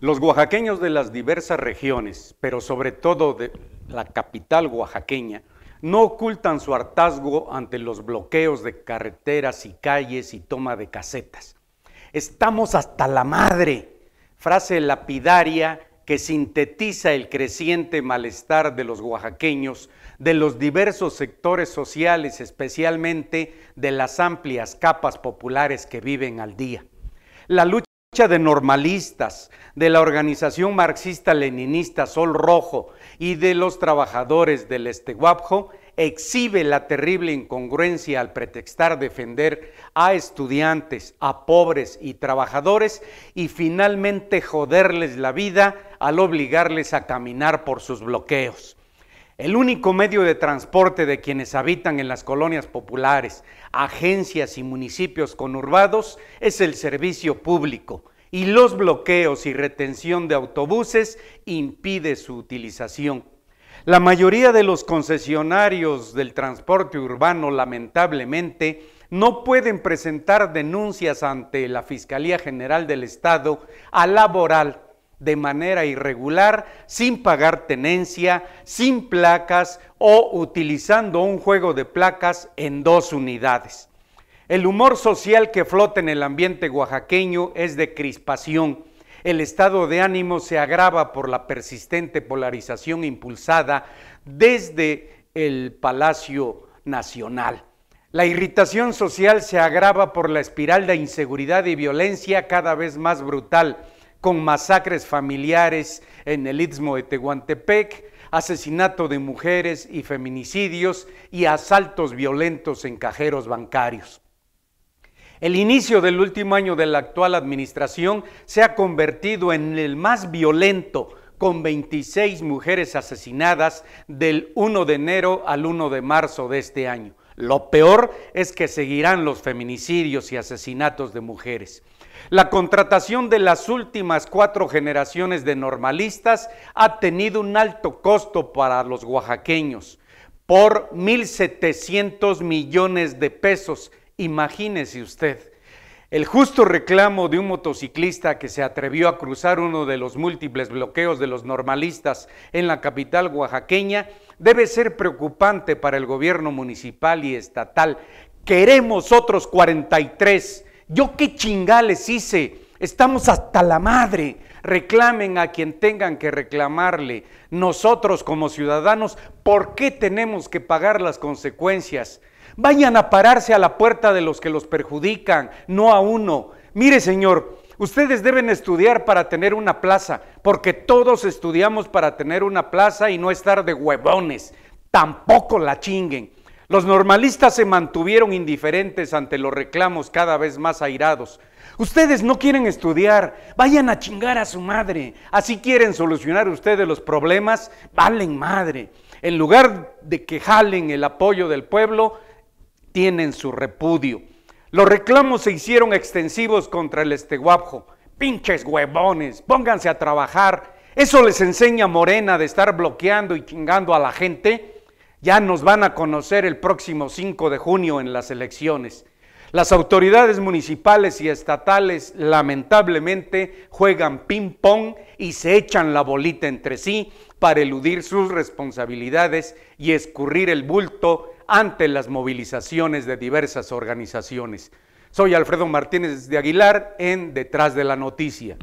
Los oaxaqueños de las diversas regiones, pero sobre todo de la capital oaxaqueña, no ocultan su hartazgo ante los bloqueos de carreteras y calles y toma de casetas. Estamos hasta la madre, frase lapidaria que sintetiza el creciente malestar de los oaxaqueños, de los diversos sectores sociales, especialmente de las amplias capas populares que viven al día. La lucha de normalistas, de la organización marxista-leninista Sol Rojo y de los trabajadores del Esteguapjo exhibe la terrible incongruencia al pretextar defender a estudiantes, a pobres y trabajadores y finalmente joderles la vida al obligarles a caminar por sus bloqueos. El único medio de transporte de quienes habitan en las colonias populares, agencias y municipios conurbados es el servicio público y los bloqueos y retención de autobuses impide su utilización. La mayoría de los concesionarios del transporte urbano lamentablemente no pueden presentar denuncias ante la Fiscalía General del Estado a laboral de manera irregular, sin pagar tenencia, sin placas o utilizando un juego de placas en dos unidades. El humor social que flota en el ambiente oaxaqueño es de crispación. El estado de ánimo se agrava por la persistente polarización impulsada desde el Palacio Nacional. La irritación social se agrava por la espiral de inseguridad y violencia cada vez más brutal con masacres familiares en el istmo de Tehuantepec, asesinato de mujeres y feminicidios y asaltos violentos en cajeros bancarios. El inicio del último año de la actual administración se ha convertido en el más violento, con 26 mujeres asesinadas del 1 de enero al 1 de marzo de este año. Lo peor es que seguirán los feminicidios y asesinatos de mujeres. La contratación de las últimas cuatro generaciones de normalistas ha tenido un alto costo para los oaxaqueños, por 1.700 millones de pesos. Imagínese usted. El justo reclamo de un motociclista que se atrevió a cruzar uno de los múltiples bloqueos de los normalistas en la capital oaxaqueña debe ser preocupante para el gobierno municipal y estatal. Queremos otros 43. Yo qué chingales hice. Estamos hasta la madre. Reclamen a quien tengan que reclamarle. Nosotros como ciudadanos, ¿por qué tenemos que pagar las consecuencias? Vayan a pararse a la puerta de los que los perjudican, no a uno. Mire, Señor, ustedes deben estudiar para tener una plaza, porque todos estudiamos para tener una plaza y no estar de huevones. Tampoco la chinguen. Los normalistas se mantuvieron indiferentes ante los reclamos cada vez más airados. Ustedes no quieren estudiar, vayan a chingar a su madre. Así quieren solucionar ustedes los problemas, valen madre. En lugar de que jalen el apoyo del pueblo, tienen su repudio. Los reclamos se hicieron extensivos contra el Esteguapjo. Pinches huevones, pónganse a trabajar. Eso les enseña Morena de estar bloqueando y chingando a la gente. Ya nos van a conocer el próximo 5 de junio en las elecciones. Las autoridades municipales y estatales lamentablemente juegan ping-pong y se echan la bolita entre sí para eludir sus responsabilidades y escurrir el bulto ante las movilizaciones de diversas organizaciones. Soy Alfredo Martínez de Aguilar en Detrás de la Noticia.